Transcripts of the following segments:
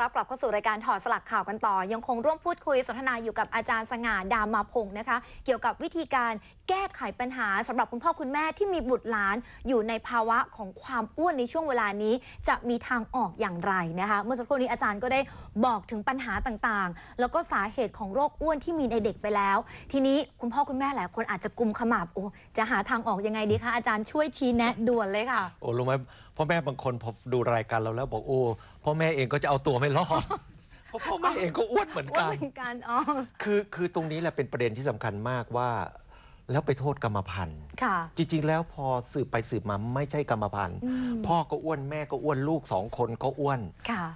รับกลับเข้าสู่รายการถอดสลักข่าวกันต่อ ยังคงร่วมพูดคุยสนทนาอยู่กับอาจารย์สง่าดามาพงศ์นะคะ เกี่ยวกับวิธีการแก้ไขปัญหาสำหรับคุณพ่อคุณแม่ที่มีบุตรหลานอยู่ในภาวะของความอ้วนในช่วงเวลานี้จะมีทางออกอย่างไรนะคะเมื่อสักครู่นี้อาจารย์ก็ได้บอกถึงปัญหาต่าง ๆแล้วก็สาเหตุของโรคอ้วนที่มีในเด็กไปแล้ว ทีนี้คุณพ่อคุณแม่หลายคนอาจจะกุมขมับโอ้จะหาทางออกยังไงดีคะอาจารย์ช่วยชี้แนะด่วนเลยค่ะโอ้รู้ไหมพ่อแม่บางคนพอดูรายการเราแล้วบอกโอ้พ่อแม่เองก็จะเอาตัวไม่รอดเพราะพ่อแม่เองก็อ้วนเหมือนกันเนกอ๋อคือคือตรงนี้แหละเป็นประเด็นที่สำคัญมากว่า แล้วไปโทษกรรมพันธุ์จริง ๆ แล้วพอสืบไปสืบมาไม่ใช่กรรมพันธุ์ พ่อก็อ้วนแม่ก็อ้วนลูกสองคนก็อ้วน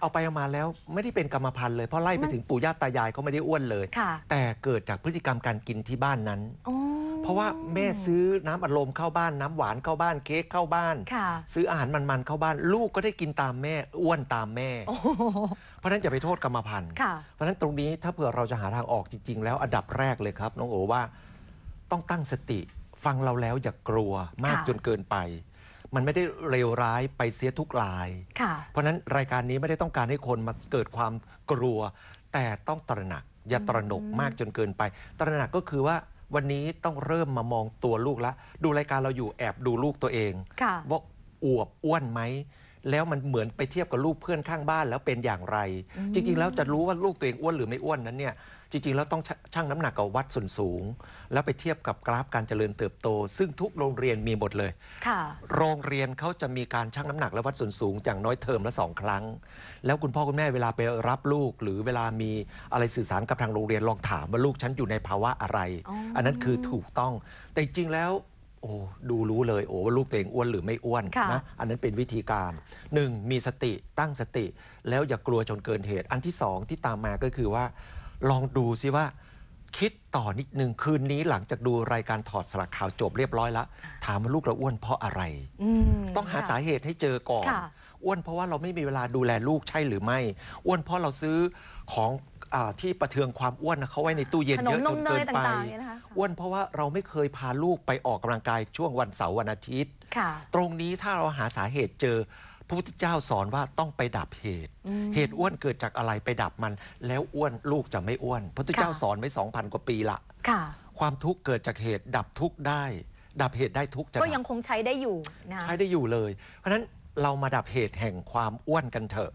เอาไปเอามาแล้วไม่ได้เป็นกรรมพันธุ์เลยเพราะไล่ไปถึงปู่ย่าตายายก็ไม่ได้อ้วนเลยแต่เกิดจากพฤติกรรมการกินที่บ้านนั้นอ๋อราะว่าแม่ซื้อน้ำอัดลมเข้าบ้านน้ำหวานเข้าบ้านเค้กเข้าบ้านซื้ออาหารมันๆเข้าบ้าน ลูกก็ได้กินตามแม่อ้วนตามแม่ เพราะนั้นอย่าไปโทษกรรมพันธุ์เพราะนั้นตรงนี้ถ้าเผื่อเราจะหาทางออกจริงๆ แล้วอันดับแรกเลยครับน้องโอว่าต้องตั้งสติฟังเราแล้วอย่ากลัวมากจนเกินไป มันไม่ได้เลวร้ายไปเสียทุกรายเพราะนั้นรายการนี้ไม่ได้ต้องการให้คนมาเกิดความกลัว แต่ต้องตระหนักอย่าตระหนกมากจนเกินไป ตระหนักก็คือว่าวันนี้ต้องเริ่มมามองตัวลูกละดูรายการเราอยู่แอบดูลูกตัวเองว่าอวบอ้วนไหม แล้วมันเหมือนไปเทียบกับลูกเพื่อนข้างบ้านแล้วเป็นอย่างไร จริง ๆ แล้วจะรู้ว่าลูกตัวเองอ้วนหรือไม่อ้วนนั้นเนี่ยจริงๆแล้วต้องชั่ง น้ำหนักกับวัดส่วนสูง แล้วไปเทียบกับกราฟการเจริญเติบโต ซึ่งทุกโรงเรียนมีหมดเลยโรงเรียนเขาจะมีการชั่งน้ำหนักและวัดส่วนสูงอย่างน้อยเทอมละสองครั้ง แล้วคุณพ่อคุณแม่เวลาไปรับลูก หรือเวลามีอะไรสื่อสารกับทางโรงเรียนลองถามว่าลูกฉันอยู่ในภาวะอะไร อันนั้นคือถูกต้อง แต่จริงแล้ว โอ้ดูรู้เลยโอ้ว่าลูกตัวเองอ้วนหรือไม่อ้วนนะอันนั้นเป็นวิธีการหนึ่งมีสติตั้งสติ แล้วอย่ากลัวจนเกินเหตุ อันที่สองที่ตามมาก็คือว่าลองดูซิว่า คิดต่อนิดนึงคืนนี้หลังจากดูรายการถอดสลักข่าวจบเรียบร้อยแล้ว ถามว่าลูกเราอ้วนเพราะอะไร ต้องหาสาเหตุให้เจอก่อนอ้วนเพราะว่าเราไม่มีเวลาดูแลลูกใช่หรือไม่อ้วนเพราะเราซื้อของอที่ประเทืองความอ้วนเขาไว้ในตู้เย็นเยอะจนเกินไปอ้วนเพราะว่าเราไม่เคยพาลูกไปออกกำลังกายช่วงวันเสาร์วันอาทิตย์ตรงนี้ถ้าเราหาสาเหตุเจอพระพุทธเจ้าสอนว่าต้องไปดับเหตุ เหตุอ้วนเกิดจากอะไรไปดับมัน แล้วอ้วนลูกจะไม่อ้วนพระพุทธเจ้าสอนไว้สองพันกว่าปีละค่ะความทุกข์เกิดจากเหตุดับทุกข์ได้ ดับเหตุได้ทุกจะก็ยังคงใช้ได้อยู่ใช้ได้อยู่เลย เพราะฉะนั้นเรามาดับเหตุแห่งความอ้วนกันเถอะ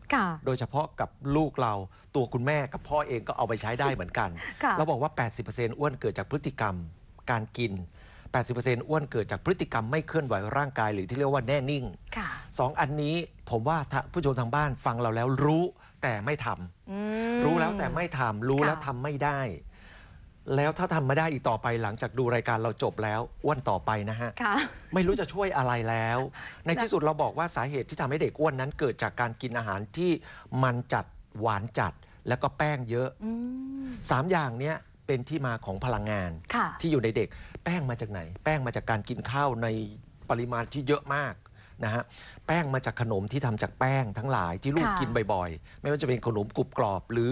โดยเฉพาะกับลูกเราตัวคุณแม่กับพ่อเองก็เอาไปใช้ได้เหมือนกันเราบอกว่า 80%อ้วนเกิดจากพฤติกรรมการกิน80%อ้วนเกิดจากพฤติกรรมไม่เคลื่อนไหวร่างกายหรือที่เรียกว่าแน่นิ่งสองอันนี้ผมว่าผู้ชมทางบ้านฟังเราแล้วรู้แต่ไม่ทำรู้แล้วแต่ไม่ทำรู้แล้วทำไม่ได้ แล้วถ้าทำไม่ได้อีกต่อไปหลังจากดูรายการเราจบแล้วอ้วนต่อไปนะฮะะไม่รู้จะช่วยอะไรแล้ว ในที่สุดเราบอกว่าสาเหตุที่ทำให้เด็กอ้วนนั้นเกิดจากการกินอาหารที่มันจัดหวานจัดแล้วก็แป้งเยอะอสามอย่างเนี้ยเป็นที่มาของพลังงานที่อยู่ในเด็ก แป้งมาจากไหน แป้งมาจากการกินข้าวในปริมาณที่เยอะมากนะฮะแป้งมาจากขนมที่ทำจากแป้งทั้งหลายที่ลูกกินบ่อยๆ ไม่ว่าจะเป็นขนมกรุบกรอบ หรือ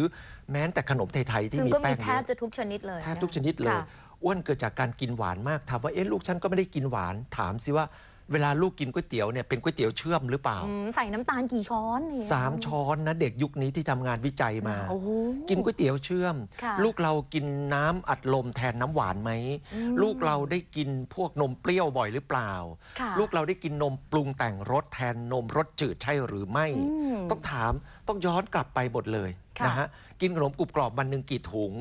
แม้แต่ขนมไทยๆที่มีแป้งแทเยบอะจะทุกชนิดเลยแทบทุกชนิดเลยอ้วนเกิดจากการกินหวานมากถามว่าเอ๊ะลูกฉันก็ไม่ได้กินหวานถามสิว่าเวลาลูกกินก๋วยเตี๋ยวเนี่ยเป็นก๋วยเตี๋ยวเชื่อมหรือเปล่า ใส่น้ำตาลกี่ช้อนสามช้อนนะเด็กยุคนี้ที่ทำงานวิจัยมาอกินก๋วยเตี๋ยวเชื่อม ลูกเรากินน้ำอัดลมแทนน้ำหวานไหมมลูกเราได้กินพวกนมเปรี้ยวบ่อยหรือเปล่า ลูกเราได้กินนมปรุงแต่งรสแทนนมรสจืดใช่หรือไม่มต้องถามต้องย้อนกลับไปบทเลยะนะฮะกินขนมกรุบกรอบวันหนึ่งกี่ถุง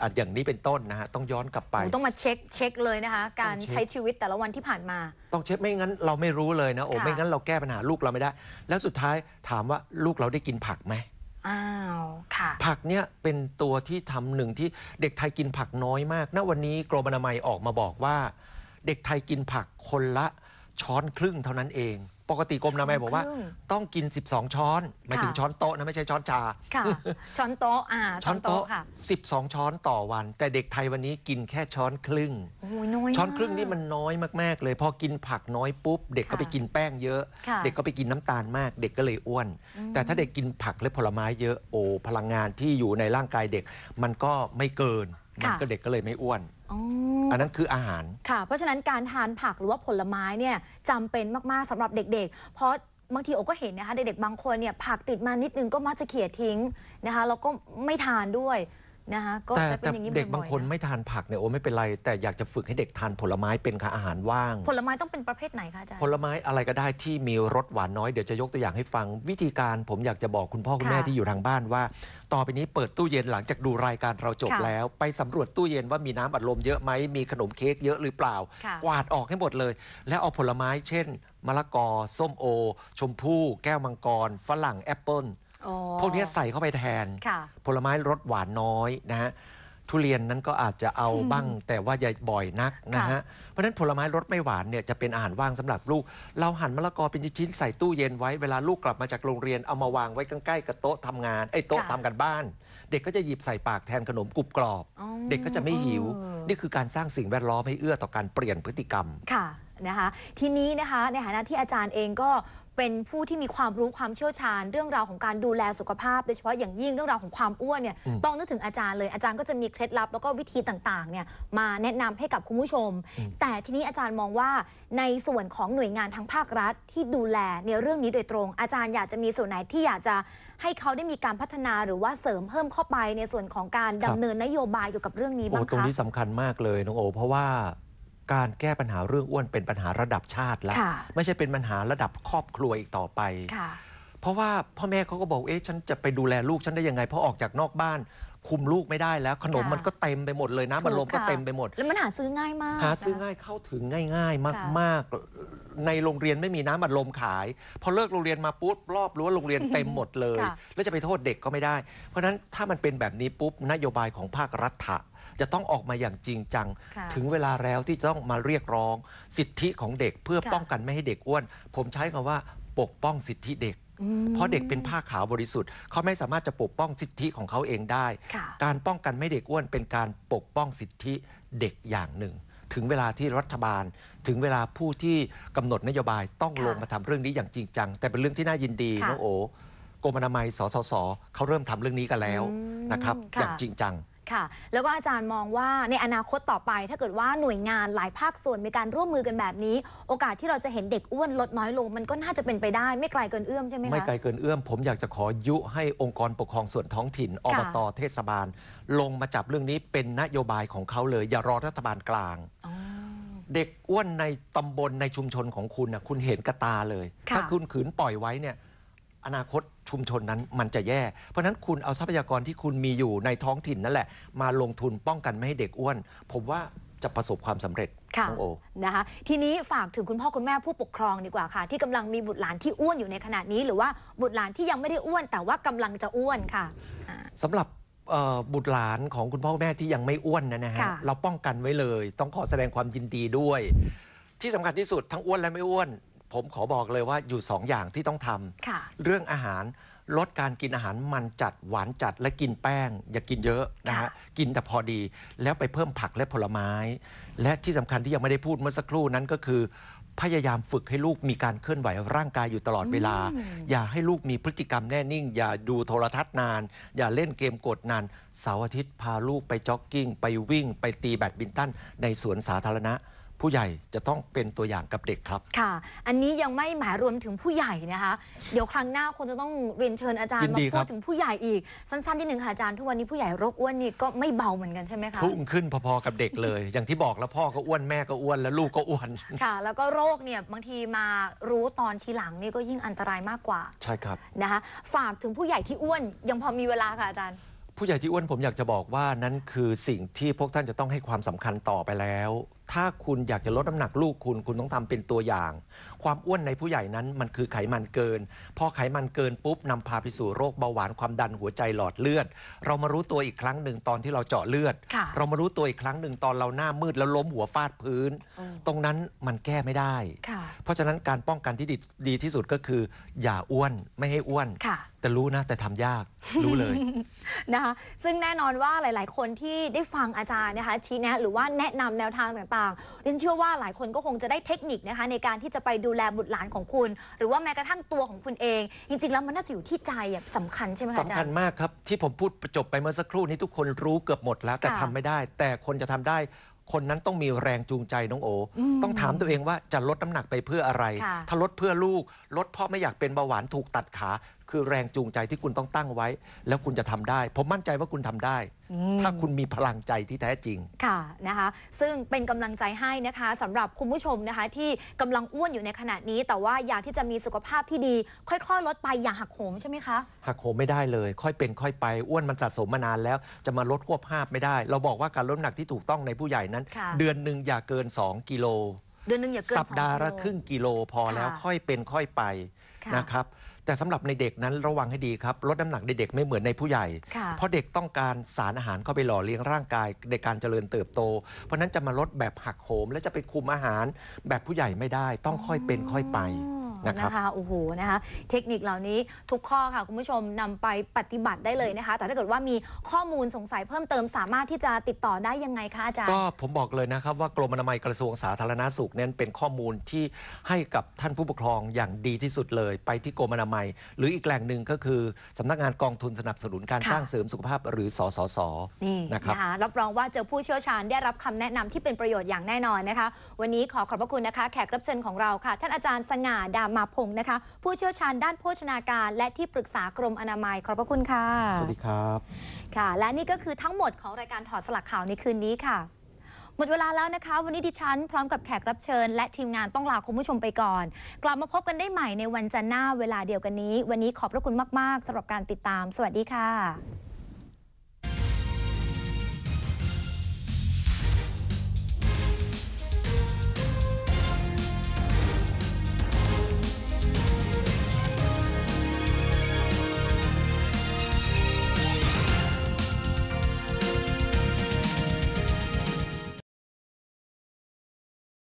อ่ะอย่างนี้เป็นต้นนะฮะต้องย้อนกลับไป ต้องมาเช็คเช็คเลยนะคะ การใช้ชีวิตแต่ละวันที่ผ่านมา ต้องเช็คไม่งั้นเราไม่รู้เลยนะโอ้ไม่งั้นเราแก้ปัญหาลูกเราไม่ได้ แล้วสุดท้ายถามว่าลูกเราได้กินผักไหมอ้าวค่ะผักเนี่ยเป็นตัวที่ทำหนึ่งที่เด็กไทยกินผักน้อยมากณวันนี้กรมอนามัยออกมาบอกว่า เด็กไทยกินผักคนละช้อนครึ่งเท่านั้นเอง ปกติกรมอนามัยบอกว่า ต้องกิน 12 ช้อนหมายถึงช้อนโต๊ะนะไม่ใช่ช้อนชาค่ะช้อนโต๊ะอ่า ช้อนโต๊ะค่ะ12 ช้อนต่อวัน แต่เด็กไทยวันนี้กินแค่ช้อนครึ่ง ช้อนครึ่งนี่มันน้อยมาก ๆเลย พอกินผักน้อยปุ๊บ เด็กก็ไปกินแป้งเยอะ เด็กก็ไปกินน้ำตาลมากเด็กก็เลยอ้วน แต่ถ้าเด็กกินผักและผลไม้เยอะโอ้พลังงานที่อยู่ในร่างกายเด็กมันก็ไม่เกินมันก็เด็กก็เลยไม่อ้วน อันนั้นคืออาหาร ค่ะ เพราะฉะนั้นการทานผักหรือว่าผลไม้เนี่ยจำเป็นมากๆสำหรับเด็ก ๆ เพราะบางทีโอก็เห็นนะคะเด็ก ๆ บางคนเนี่ยผักติดมานิดนึงก็มักจะเขี่ยทิ้งนะคะแล้วก็ไม่ทานด้วยนะคะก็แต่จะเป็นอย่างนี้เด็กบางคนไม่ทานผักเนี่ยโอ้ไม่เป็นไร แต่อยากจะฝึกให้เด็กทานผลไม้เป็นค่ะอาหารว่าง ผลไม้ต้องเป็นประเภทไหนคะอาจารย์ผลไม้อะไรก็ได้ที่มีรสหวานน้อยเดี๋ยวจะยกตัวอย่างให้ฟังวิธีการผมอยากจะบอกคุณพ่อคุณแม่ที่อยู่ทางบ้านว่าต่อไปนี้เปิดตู้เย็นหลังจากดูรายการเราจบแล้ว ไปสำรวจตู้เย็นว่ามีน้ำอัดลมเยอะไหมมีขนมเค้กเยอะหรือเปล่า กวาดออกให้หมดเลย แล้วเอาผลไม้เช่นมะละกอส้มโอ ชมพู่ แก้วมังกรฝรั่งแอปเปิลพวกนี้ใส่เข้าไปแทนผลไม้รสหวานน้อยนะฮะ ทุเรียนนั้นก็อาจจะเอาบ้างแต่ว่าอย่าบ่อยนักนะฮะ เพราะฉะนั้นผลไม้รสไม่หวานเนี่ยจะเป็นอาหารว่างสำหรับลูก เราหั่นมะละกอเป็นชิ้นๆใส่ตู้เย็นไว้ เวลาลูกกลับมาจากโรงเรียน เอามาวางไว้ใกล้ๆกับโต๊ะทำงานไอ้โต๊ะทำกันบ้าน เด็กก็จะหยิบใส่ปากแทนขนมกรุบกรอบ เด็กก็จะไม่หิว นี่คือการสร้างสิ่งแวดล้อมให้เอื้อต่อการเปลี่ยนพฤติกรรมค่ะนะคะทีนี้ นะคะในฐานะที่อาจารย์เองก็เป็นผู้ที่มีความรู้ความเชี่ยวชาญ เรื่องราวของการดูแลสุขภาพ โดยเฉพาะอย่างยิ่งเรื่องราวของความอ้วนเนี่ยต้องนึกถึงอาจารย์เลยอาจารย์ก็จะมีเคล็ดลับแล้วก็วิธีต่างๆเนี่ยมาแนะนำให้กับคุณผู้ชม แต่ทีนี้อาจารย์มองว่าในส่วนของหน่วยงานทางภาครัฐ ที่ดูแลในเรื่องนี้โดยตรง อาจารย์อยากจะมีส่วนไหนที่อยากจะให้เขาได้มีการพัฒนาหรือว่าเสริมเพิ่มเข้าไป ในส่วนของการดำเนินนโยบายเกี่ยวกับเรื่องนี้บ้างคะตรงนี้สำคัญมากเลยน้องโอเพราะว่าการแก้ปัญหาเรื่องอ้วนเป็นปัญหาระดับชาติแล้วไม่ใช่เป็นปัญหาระดับครอบครัวอีกต่อไปเพราะว่าพ่อแม่เขาก็บอกเอ๊ะฉันจะไปดูแลลูกฉันได้ยังไงเพราะออกจากนอกบ้านคุมลูกไม่ได้แล้ว ขนมมันก็เต็มไปหมดเลยนะมันลมก็เต็มไปหมดแล้วมันหาซื้อง่ายมากหาซื้อง่ายเข้าถึงง่าย ๆมากๆ ในโรงเรียนไม่มีน้ำมันลมขายพอเลิกโรงเรียนมาปุ๊บรอบรั้วโรงเรียนเต็มหมดเลยแล้วจะไปโทษเด็กก็ไม่ได้ เพราะนั้นถ้ามันเป็นแบบนี้ปุ๊บนโยบายของภาครัฐจะต้องออกมาอย่างจริงจัง ถึงเวลาแล้วที่ต้องมาเรียกร้องสิทธิของเด็ก เพื่อป้องกันไม่ให้เด็กอ้วน ผมใช้คำว่าปกป้องสิทธิเด็ก เพราะเด็กเป็นผ้าขาวบริสุทธิ์ เขาไม่สามารถจะปกป้องสิทธิของเขาเองได้ การป้องกันไม่เด็กอ้วน เป็นการปกป้องสิทธิเด็กอย่างหนึ่ง ถึงเวลาที่รัฐบาล ถึงเวลาผู้ที่กำหนดนโยบายต้องลงมาทำเรื่องนี้อย่างจริงจัง แต่เป็นเรื่องที่น่ายินดีน้องโอ กรมอนามัยสสสเขาเริ่มทำเรื่องนี้กันแล้วนะครับอย่างจริงจังค่ะแล้วก็อาจารย์มองว่าในอนาคตต่อไป ถ้าเกิดว่าหน่วยงานหลายภาคส่วนมีการร่วมมือกันแบบนี้ โอกาสที่เราจะเห็นเด็กอ้วนลดน้อยลง มันก็น่าจะเป็นไปได้ไม่ไกลเกินเอื้อมใช่ไหมคะไม่ไกลเกินเอื้อมผมอยากจะขอยุให้องค์กรปกครองส่วนท้องถิ่นอบตเทศบาล ลงมาจับเรื่องนี้เป็นนโยบายของเขาเลย อย่ารอรัฐบาลกลางเด็กอ้วนในตำบลในชุมชนของคุณนะคุณเห็นกระตาเลย ถ้าคุณขืนปล่อยไว้เนี่ยอนาคตชุมชนนั้นมันจะแย่เพราะฉะนั้นคุณเอาทรัพยากรที่คุณมีอยู่ในท้องถิ่นนั่นแหละ มาลงทุนป้องกันไม่ให้เด็กอ้วน ผมว่าจะประสบความสำเร็จค่ะนอโอนะคะทีนี้ฝากถึงคุณพ่อคุณแม่ผู้ปกครองดีกว่าค่ะที่กำลังมีบุตรหลานที่อ้วนอยู่ในขณะนี้ หรือว่าบุตรหลานที่ยังไม่ได้อ้วน แต่ว่ากำลังจะอ้วนค่ะสำหรับบุตรหลานของคุณพ่อแม่ที่ยังไม่อ้วนนะฮะะเราป้องกันไว้เลย ต้องขอแสดงความยินดีด้วย ที่สำคัญที่สุดทั้งอ้วนและไม่อ้วนผมขอบอกเลยว่าอยู่ 2ออย่างที่ต้องทำเรื่องอาหารลดการกินอาหารมันจัดหวานจัดและกินแป้ง อย่ากกินเยอะนะฮะกินแต่พอดี แล้วไปเพิ่มผักและผลไม้ และที่สำคัญที่ยังไม่ได้พูดเมื่อสักครู่นั้นก็คือ พยายามฝึกให้ลูกมีการเคลื่อนไหวร่างกายอยู่ตลอดเวลา อย่าให้ลูกมีพฤติกรรมแน่นิ่ง อย่าดูโทรทัศน์นาน อย่าเล่นเกมกดนานเสาร์อาทิตย์พาลูกไปจ็อกกิ้งไปวิ่ง ไปตีแบดมินตันในสวนสาธารณะผู้ใหญ่จะต้องเป็นตัวอย่างกับเด็กครับ ค่ะ อันนี้ยังไม่หมายรวมถึงผู้ใหญ่นะคะ เดี๋ยวครั้งหน้าคนจะต้องเรียนเชิญอาจารย์มาพูดถึงผู้ใหญ่อีก สั้นๆที่หนึ่งค่ะอาจารย์ทุกวันนี้ผู้ใหญ่โรคอ้วนนี่ก็ไม่เบาเหมือนกัน ใช่ไหมคะพุ่งขึ้นพอๆกับเด็กเลย อย่างที่บอกแล้วพ่อก็อ้วนแม่ก็อ้วนแล้วลูกก็อ้วน ค่ะแล้วก็โรคเนี่ยบางทีมารู้ตอนทีหลังนี่ก็ยิ่งอันตรายมากกว่า ใช่ครับนะคะฝากถึงผู้ใหญ่ที่อ้วนยังพอมีเวลาค่ะอาจารย์ ผู้ใหญ่ที่อ้วนผมอยากจะบอกว่านั้นคือสิ่งที่พวกท่านจะต้องให้ความสาคัญต่อไปแล้วถ้าคุณอยากจะลดน้ำหนักลูกคุณคุณต้องทำเป็นตัวอย่าง ความอ้วนในผู้ใหญ่นั้นมันคือไขมันเกินพอไขมันเกินปุ๊บนำพาไปสู่โรค เบาหวาน ความดันหัวใจหลอดเลือด เรามารู้ตัวอีกครั้งหนึ่งตอนที่เราเจาะเลือด เรามารู้ตัวอีกครั้งหนึ่งตอนเราหน้ามืดแล้วล้มหัวฟาดพื้น ตรงนั้นมันแก้ไม่ได้ เพราะฉะนั้นการป้องกันที่ดีดีที่สุดก็คือ อย่าอ้วนไม่ให้อ้วนแต่รู้นะแต่ทำยากรู้เลยนะคะซึ่งแน่นอนว่าหลาย ๆ คนที่ได้ฟังอาจารย์นะคะชี้แนะหรือว่าแนะนำแนวทางต่าง ๆ่างๆดิฉันเชื่อว่าหลายคนก็คงจะได้เทคนิคนะคะในการที่จะไปดูแลบุตรหลานของคุณ หรือว่าแม้กระทั่งตัวของคุณเอง จริงๆแล้วมันน่าจะอยู่ที่ใจสํสำคัญใช่ไหมคะอาสำคัญมากครับที่ผมพูดจบไปเมื่อสักครู่นี้ทุกคนรู้เกือบหมดแล้ว แต่ทำทำไม่ได้แต่คนจะทำได้ คนนั้นต้องมีแรงจูงใจน้องโอ ต้องถามตัวเองว่าจะลดน้ำหนักไปเพื่ออะไระถ้าลดเพื่อลูก ลดเพราะไม่อยากเป็นเบาหวานถูกตัดขาคือแรงจูงใจที่คุณต้องตั้งไว้ แล้วคุณจะทำได้ ผมมั่นใจว่าคุณทำได้ ถ้าคุณมีพลังใจที่แท้จริงค่ะนะคะซึ่งเป็นกำลังใจให้นะคะ สำหรับคุณผู้ชมนะคะที่กำลังอ้วนอยู่ในขณะนี้ แต่ว่าอยากที่จะมีสุขภาพที่ดี ค่อยๆลดไปอย่าหักโหมใช่ไหมคะหักโหมไม่ได้เลย ค่อยเป็น ค่อย ไปอ้วนมันสะสมมานานแล้วจะมาลดควบภาพไม่ได้ เราบอกว่าการลดหนักที่ถูกต้องในผู้ใหญ่นั้น เดือนหนึ่งอย่าเกิน 2กิโลเดือนนึงอย่าเกินสัปดาห์ละครึ่งกิโลพอแล้ว ค่อยเป็นค่อยไปนะครับแต่สำหรับในเด็กนั้นระวังให้ดีครับลดน้ำหนักในเด็กไม่เหมือนในผู้ใหญ่เพราะเด็กต้องการสารอาหารเข้าไปหล่อเลี้ยงร่างกายในการเจริญเติบโต เพราะนั้นจะมาลดแบบหักโหม และจะไปคุมอาหารแบบผู้ใหญ่ไม่ได้ต้องค่อยเป็นค่อยไปนะครับนะคะโอ้โหนะคะเทคนิคเหล่านี้ทุกข้อค่ะคุณผู้ชมนำไปปฏิบัติได้เลยนะคะแต่ถ้าเกิดว่ามีข้อมูลสงสัยเพิ่มเติม สามารถที่จะติดต่อได้ยังไงคะอาจารย์ก็ผมบอกเลยนะครับว่ากรมอนามัยกระทรวงสาธารณาสุขเน้นเป็นข้อมูลที่ให้กับท่านผู้ปกครองอย่างดีที่สุดเลย ไปที่กรมอนามัยยหรืออีกแหล่งหนึ่งก็คือสำนักงานกองทุนสนับสนุนการสร้างเสริมสุขภาพหรือสสส นี่นะครับะรับรองว่าเจอผู้เชี่ยวชาญได้รับคำแนะนำที่เป็นประโยชน์อย่างแน่นอนนะคะ วันนี้ขอขอบพระคุณนะคะ แขกรับเชิญของเราค่ะ ท่านอาจารย์สง่าดามาพงศ์นะคะ ผู้เชี่ยวชาญด้านโภชนาการและที่ปรึกษากรมอนามัยขอบพระคุณค่ะ สวัสดีครับ ค่ะ และนี่ก็คือทั้งหมดของรายการถอดสลักข่าวในคืนนี้ค่ะมดเวลาแล้วนะคะวันนี้ดิฉันพร้อมกับแขกรับเชิญและทีมงานต้องลาคุณผู้ชมไปก่อน กลับมาพบกันได้ใหม่ในวันจันทร์หน้าเวลาเดียวกันนี้ วันนี้ขอบพระคุณมาก ๆสำหรับการติดตาม สวัสดีค่ะ